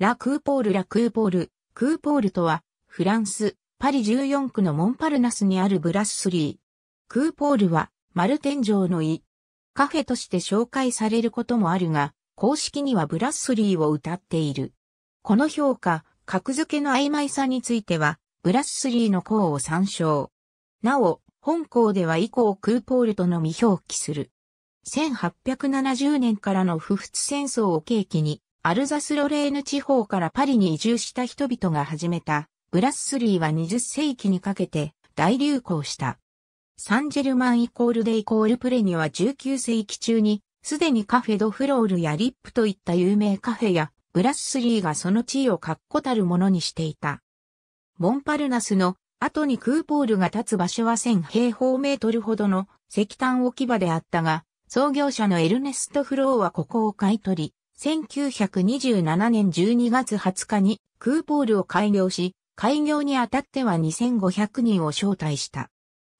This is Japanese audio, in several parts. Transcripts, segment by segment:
ラ・クーポール・ラ・クーポール、クーポールとは、フランス、パリ14区のモンパルナスにあるブラスリー。クーポールは、丸天井の井。カフェとして紹介されることもあるが、公式にはブラスリーを歌っている。この評価、格付けの曖昧さについては、ブラスリーの項を参照。なお、本校では以降クーポールとのみ表記する。1870年からの不仏戦争を契機に、アルザス・ロレーヌ地方からパリに移住した人々が始めた、ブラッスリーは20世紀にかけて大流行した。サンジェルマンイコールデイコールプレには19世紀中に、すでにカフェドフロールやリップといった有名カフェや、ブラッスリーがその地位を確固たるものにしていた。モンパルナスの後にクーポールが立つ場所は1000平方メートルほどの石炭置き場であったが、創業者のエルネスト・フローはここを買い取り、1927年12月20日にクーポールを開業し、開業にあたっては2500人を招待した。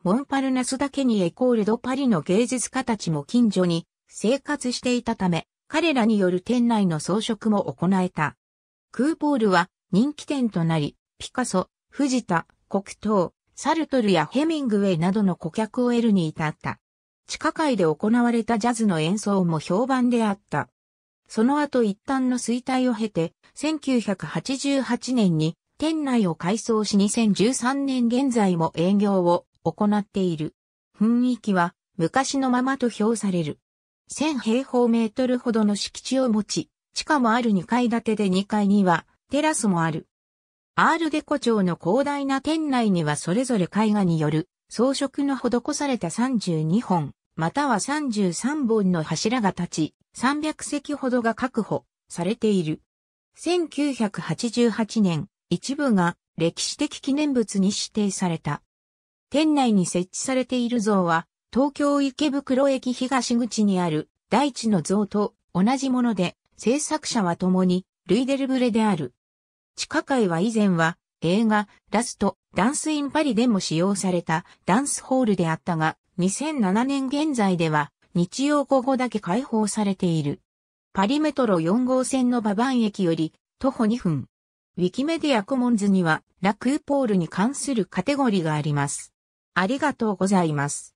モンパルナスだけにエコールドパリの芸術家たちも近所に生活していたため、彼らによる店内の装飾も行えた。クーポールは人気店となり、ピカソ、藤田、黒糖、サルトルやヘミングウェイなどの顧客を得るに至った。地下界で行われたジャズの演奏も評判であった。その後一旦の衰退を経て、1988年に店内を改装し2013年現在も営業を行っている。雰囲気は昔のままと評される。1000平方メートルほどの敷地を持ち、地下もある2階建てで2階にはテラスもある。アールデコ町の広大な店内にはそれぞれ絵画による装飾の施された32本、または33本の柱が立ち、300ほどが確保されている。1988年、一部が歴史的記念物に指定された。店内に設置されている像は、東京池袋駅東口にある大地の像と同じもので、制作者は共にルイデルブレである。地下界は以前は映画ラストダンスインパリでも使用されたダンスホールであったが、2007年現在では日曜午後だけ開放されている。パリメトロ4号線のババン駅より徒歩2分。ウィキメディアコモンズにはラクーポールに関するカテゴリーがあります。ありがとうございます。